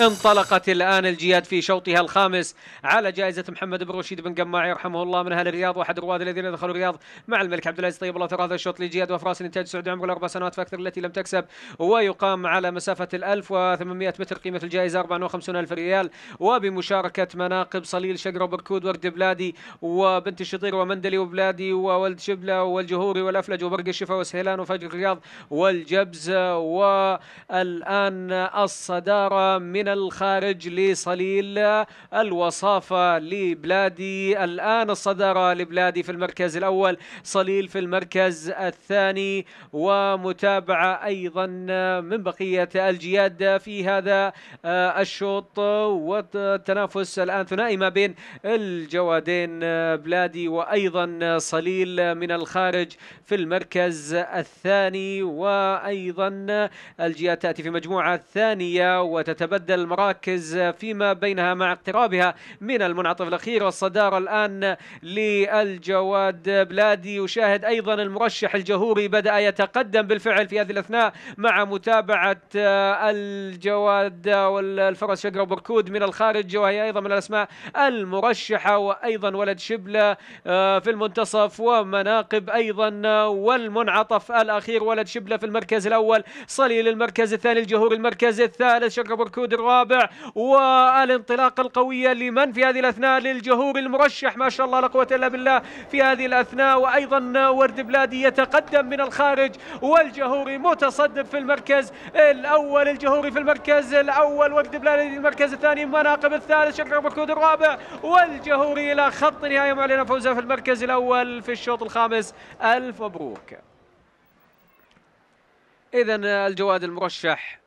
انطلقت الآن الجياد في شوطها الخامس على جائزة محمد بن رشيد بن قماع رحمه الله من أهل الرياض وأحد الرواد الذين دخلوا الرياض مع الملك عبد العزيز طيب الله ثراث الشوط للجياد وأفراس الإنتاج السعودي عمره الأربع سنوات فأكثر التي لم تكسب ويقام على مسافة ال 1800 متر قيمة الجائزة 54 ألف ريال وبمشاركة مناقب صليل شقرة بركود ورد بلادي وبنت الشطير ومندلي وبلادي وولد شبلة والجهوري والأفلج وبرق الشفا وسهيلان وفجر الرياض والجبز والآن الصدارة من من الخارج لصليل الوصافة لبلادي الآن الصدارة لبلادي في المركز الأول صليل في المركز الثاني ومتابعة أيضا من بقية الجياد في هذا آه، الشوط والتنافس الآن ثنائي ما بين الجوادين آه، بلادي وأيضا صليل من الخارج في المركز الثاني وأيضا الجياد تأتي في مجموعة ثانية وتتبدل المراكز فيما بينها مع اقترابها من المنعطف الأخير والصدارة الآن للجواد بلادي يشاهد أيضا المرشح الجهوري بدأ يتقدم بالفعل في هذه الأثناء مع متابعة الجواد والفرس شقرة بركود من الخارج وهي أيضا من الأسماء المرشحة وأيضا ولد شبلة في المنتصف ومناقب أيضا والمنعطف الأخير ولد شبلة في المركز الأول صليل المركز الثاني الجهوري المركز الثالث شقرة بركود الرابع والانطلاقة القوية لمن في هذه الأثناء للجهوب المرشح ما شاء الله لا قوة إلا بالله في هذه الأثناء وأيضا ورد بلادي يتقدم من الخارج والجهوري متصدر في المركز الأول الجهوري في المركز الأول ورد بلادي المركز الثاني مناقب الثالث شكرا بركود الرابع والجهوري إلى خط نهاية معلنة فوزه في المركز الأول في الشوط الخامس ألف مبروك إذا الجواد المرشح